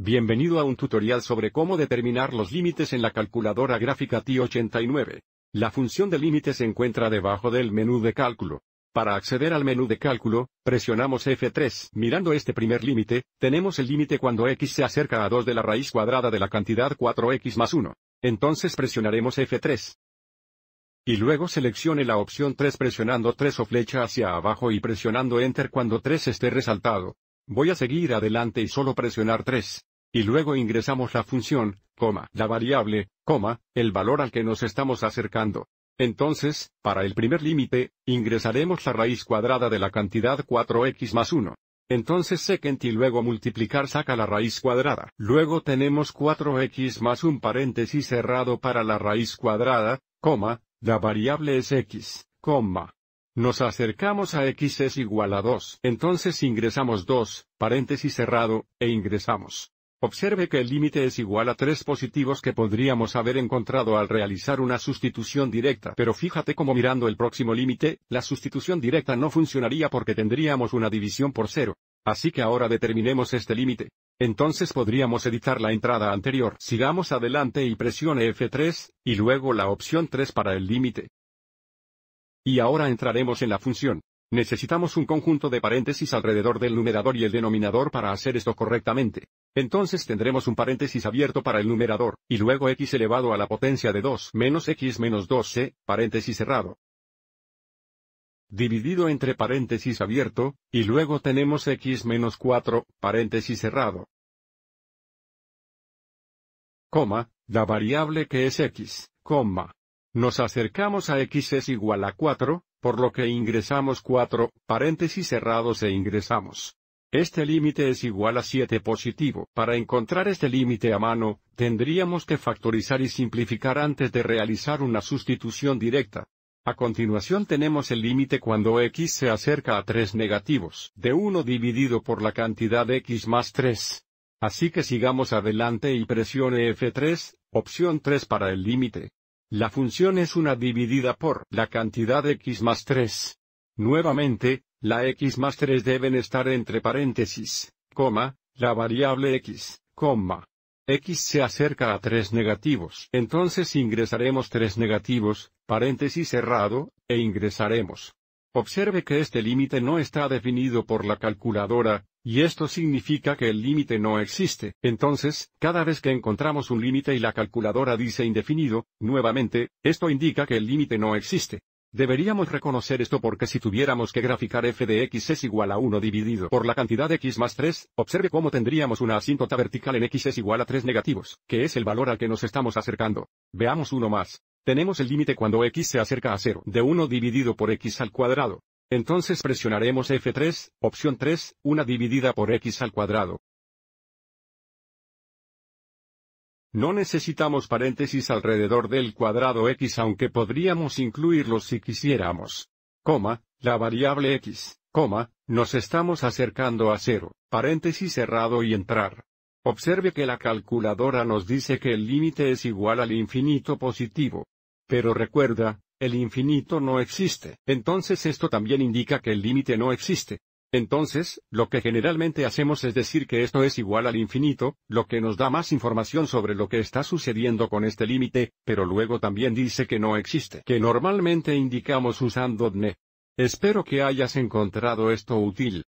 Bienvenido a un tutorial sobre cómo determinar los límites en la calculadora gráfica TI-89. La función de límite se encuentra debajo del menú de cálculo. Para acceder al menú de cálculo, presionamos F3. Mirando este primer límite, tenemos el límite cuando x se acerca a 2 de la raíz cuadrada de la cantidad 4x más 1. Entonces presionaremos F3. Y luego seleccione la opción 3 presionando 3 o flecha hacia abajo y presionando Enter cuando 3 esté resaltado. Voy a seguir adelante y solo presionar 3. Y luego ingresamos la función, coma, la variable, coma, el valor al que nos estamos acercando. Entonces, para el primer límite, ingresaremos la raíz cuadrada de la cantidad 4x más 1. Entonces second y luego multiplicar saca la raíz cuadrada. Luego tenemos 4x más un paréntesis cerrado para la raíz cuadrada, coma, la variable es x, coma, nos acercamos a x es igual a 2, entonces ingresamos 2, paréntesis cerrado, e ingresamos. Observe que el límite es igual a 3 positivos que podríamos haber encontrado al realizar una sustitución directa. Pero fíjate cómo mirando el próximo límite, la sustitución directa no funcionaría porque tendríamos una división por 0. Así que ahora determinemos este límite. Entonces podríamos editar la entrada anterior. Sigamos adelante y presione F3, y luego la opción 3 para el límite. Y ahora entraremos en la función. Necesitamos un conjunto de paréntesis alrededor del numerador y el denominador para hacer esto correctamente. Entonces tendremos un paréntesis abierto para el numerador, y luego x elevado a la potencia de 2 menos x menos 12, paréntesis cerrado. Dividido entre paréntesis abierto, y luego tenemos x menos 4, paréntesis cerrado. Coma, la variable que es x, coma, nos acercamos a x es igual a 4, por lo que ingresamos 4, paréntesis cerrados e ingresamos. Este límite es igual a 7 positivo. Para encontrar este límite a mano, tendríamos que factorizar y simplificar antes de realizar una sustitución directa. A continuación tenemos el límite cuando x se acerca a 3 negativos, de 1 dividido por la cantidad x más 3. Así que sigamos adelante y presione F3, opción 3 para el límite. La función es una dividida por la cantidad x más 3. Nuevamente, la x más 3 deben estar entre paréntesis, coma, la variable x, coma. x se acerca a 3 negativos. Entonces ingresaremos 3 negativos, paréntesis cerrado, e ingresaremos Observe que este límite no está definido por la calculadora, y esto significa que el límite no existe. Entonces, cada vez que encontramos un límite y la calculadora dice indefinido, nuevamente, esto indica que el límite no existe. Deberíamos reconocer esto porque si tuviéramos que graficar f de x es igual a 1 dividido por la cantidad de x más 3, observe cómo tendríamos una asíntota vertical en x es igual a 3 negativos, que es el valor al que nos estamos acercando. Veamos uno más. Tenemos el límite cuando x se acerca a 0 de 1 dividido por x al cuadrado. Entonces presionaremos F3, opción 3, 1 dividida por x al cuadrado. No necesitamos paréntesis alrededor del cuadrado x aunque podríamos incluirlos si quisiéramos. Coma, la variable x, coma, nos estamos acercando a 0, paréntesis cerrado y entrar. Observe que la calculadora nos dice que el límite es igual al infinito positivo. Pero recuerda, el infinito no existe. Entonces esto también indica que el límite no existe. Entonces, lo que generalmente hacemos es decir que esto es igual al infinito, lo que nos da más información sobre lo que está sucediendo con este límite, pero luego también dice que no existe, que normalmente indicamos usando DNE. Espero que hayas encontrado esto útil.